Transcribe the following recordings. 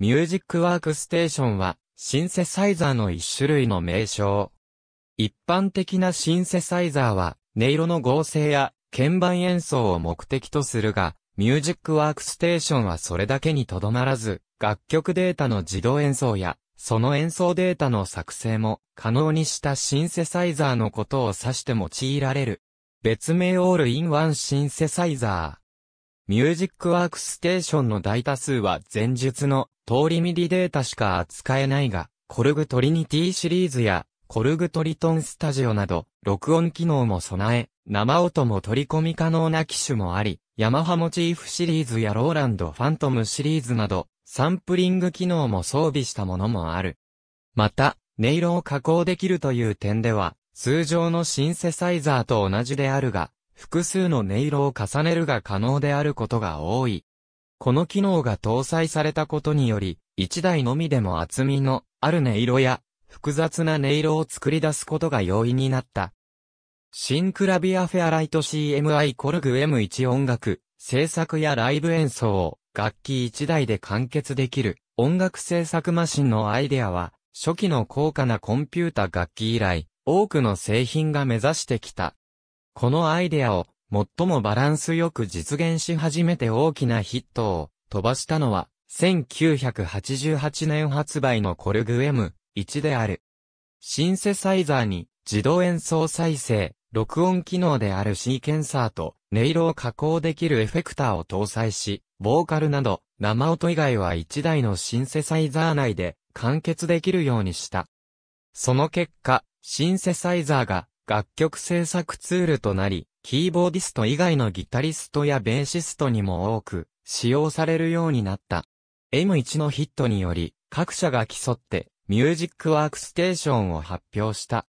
ミュージックワークステーションは、シンセサイザーの一種類の名称。一般的なシンセサイザーは、音色の合成や鍵盤演奏を目的とするが、ミュージックワークステーションはそれだけにとどまらず、楽曲データの自動演奏や、その演奏データの作成も可能にしたシンセサイザーのことを指して用いられる。別名オールインワンシンセサイザー。ミュージックワークステーションの大多数は前述の通りミディデータしか扱えないが、コルグトリニティシリーズやコルグトリトンスタジオなど、録音機能も備え、生音も取り込み可能な機種もあり、ヤマハモチーフシリーズやローランドファントムシリーズなど、サンプリング機能も装備したものもある。また、音色を加工できるという点では、通常のシンセサイザーと同じであるが、複数の音色を重ねるが可能であることが多い。この機能が搭載されたことにより、1台のみでも厚みのある音色や複雑な音色を作り出すことが容易になった。シンクラビアフェアライト CMI コルグ M1 音楽、制作やライブ演奏を楽器1台で完結できる音楽制作マシンのアイデアは、初期の高価なコンピュータ楽器以来、多くの製品が目指してきた。このアイデアを最もバランスよく実現し始めて大きなヒットを飛ばしたのは1988年発売のコルグ M1 である。シンセサイザーに自動演奏再生、録音機能であるシーケンサーと音色を加工できるエフェクターを搭載し、ボーカルなど生音以外は1台のシンセサイザー内で完結できるようにした。その結果、シンセサイザーが楽曲制作ツールとなり、キーボーディスト以外のギタリストやベーシストにも多く使用されるようになった。M1 のヒットにより、各社が競って、ミュージックワークステーションを発表した。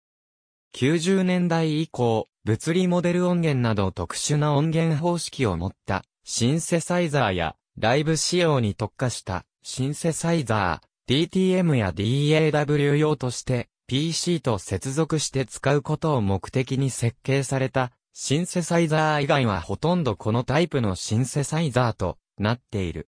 90年代以降、物理モデル音源など特殊な音源方式を持ったシンセサイザーやライブ仕様に特化したシンセサイザー、DTM や DAW 用として PC と接続して使うことを目的に設計されたシンセサイザー以外はほとんどこのタイプのシンセサイザーとなっている。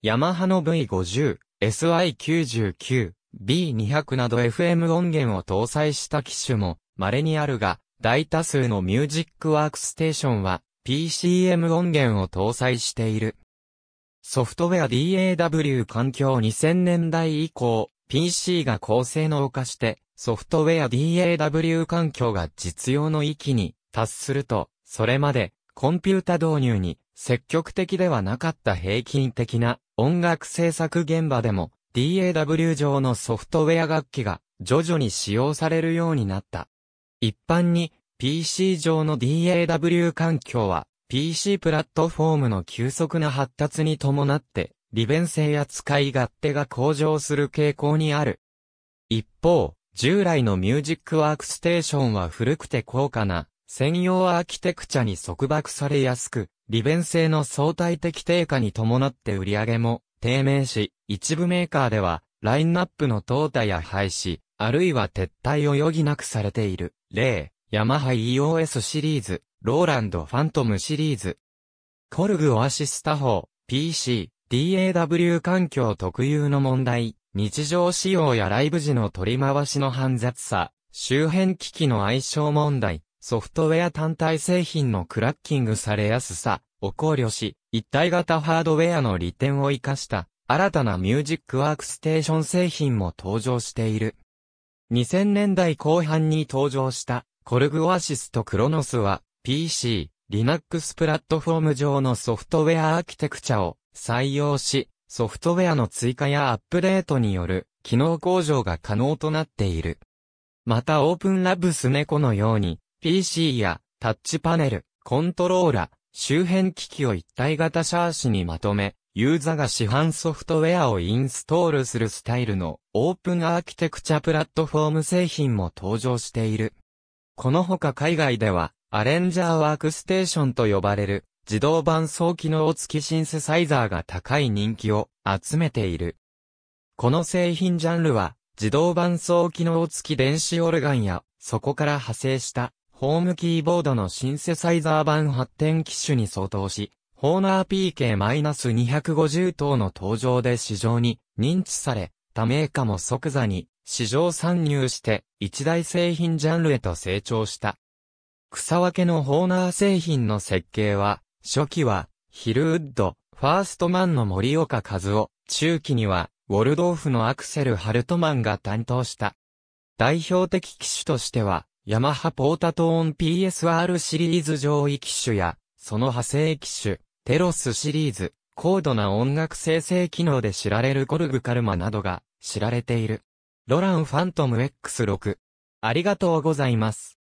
ヤマハの V50、SI99、B200 など FM 音源を搭載した機種も稀にあるが、大多数のミュージックワークステーションは PCM 音源を搭載している。ソフトウェア DAW 環境2000年代以降、PC が高性能化して、ソフトウェア DAW 環境が実用の域に達すると、それまでコンピュータ導入に積極的ではなかった平均的な音楽制作現場でも DAW 上のソフトウェア楽器が徐々に使用されるようになった。一般に PC 上の DAW 環境は PC プラットフォームの急速な発達に伴って利便性や使い勝手が向上する傾向にある。一方、従来のミュージックワークステーションは古くて高価な専用アーキテクチャに束縛されやすく、利便性の相対的低下に伴って売り上げも低迷し、一部メーカーではラインナップの淘汰や廃止、あるいは撤退を余儀なくされている。例、ヤマハ EOS シリーズ、ローランドファントムシリーズ。コルグオアシスタ法、PC、DAW 環境特有の問題、日常使用やライブ時の取り回しの煩雑さ、周辺機器の相性問題、ソフトウェア単体製品のクラッキングされやすさを考慮し、一体型ハードウェアの利点を活かした新たなミュージックワークステーション製品も登場している。2000年代後半に登場したコルグオアシスとクロノスは PC、Linux プラットフォーム上のソフトウェアアーキテクチャを採用し、ソフトウェアの追加やアップデートによる機能向上が可能となっている。また OpenLab スネコのように PC やタッチパネル、コントローラ、周辺機器を一体型シャーシにまとめ、ユーザが市販ソフトウェアをインストールするスタイルのオープンアーキテクチャプラットフォーム製品も登場している。このほか海外ではアレンジャーワークステーションと呼ばれる自動伴奏機能付きシンセサイザーが高い人気を集めている。この製品ジャンルは、自動伴奏機能付き電子オルガンや、そこから派生した、ホームキーボードのシンセサイザー版発展機種に相当し、ホーナー PK-250 等の登場で市場に認知され、他メーカーも即座に市場参入して一大製品ジャンルへと成長した。草分けのホーナー製品の設計は初期は、ヒルウッド、ファーストマンの森岡和夫、中期には、ウォルドーフのアクセル・ハルトマンが担当した。代表的機種としては、ヤマハポータトーン PSR シリーズ上位機種や、その派生機種、テロスシリーズ、高度な音楽生成機能で知られるコルグカルマなどが知られている。ロランファントム X6。ありがとうございます。